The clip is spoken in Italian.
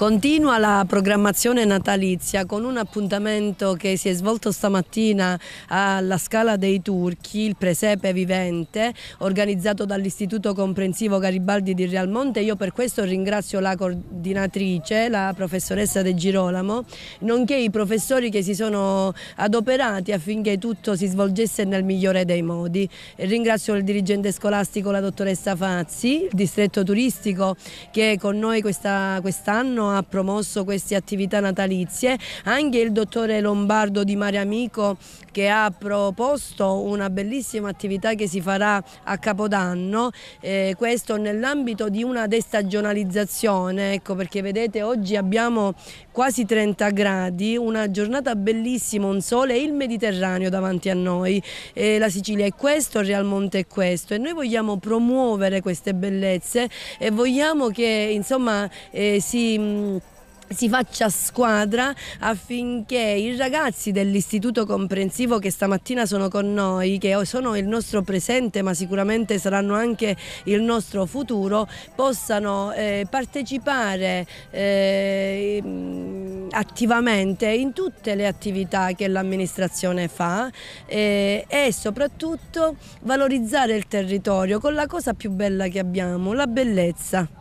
Continua la programmazione natalizia con un appuntamento che si è svolto stamattina alla Scala dei Turchi, il Presepe Vivente, organizzato dall'Istituto Comprensivo Garibaldi di Real Monte. Io per questo ringrazio la coordinatrice, la professoressa De Girolamo, nonché i professori che si sono adoperati affinché tutto si svolgesse nel migliore dei modi. Ringrazio il dirigente scolastico, la dottoressa Fazzi, il distretto turistico che è con noi quest'anno quest ha promosso queste attività natalizie, anche il dottore Lombardo di Mare Amico che ha proposto una bellissima attività che si farà a Capodanno, eh, questo nell'ambito di una destagionalizzazione, ecco perché vedete oggi abbiamo quasi 30 gradi, una giornata bellissima, un sole e il Mediterraneo davanti a noi, eh, la Sicilia è questo, il Real Monte è questo e noi vogliamo promuovere queste bellezze e vogliamo che insomma eh, si Mm, si faccia squadra affinché i ragazzi dell'istituto comprensivo che stamattina sono con noi, che sono il nostro presente ma sicuramente saranno anche il nostro futuro, possano eh, partecipare eh, mm, attivamente in tutte le attività che l'amministrazione fa eh, e soprattutto valorizzare il territorio con la cosa più bella che abbiamo, la bellezza.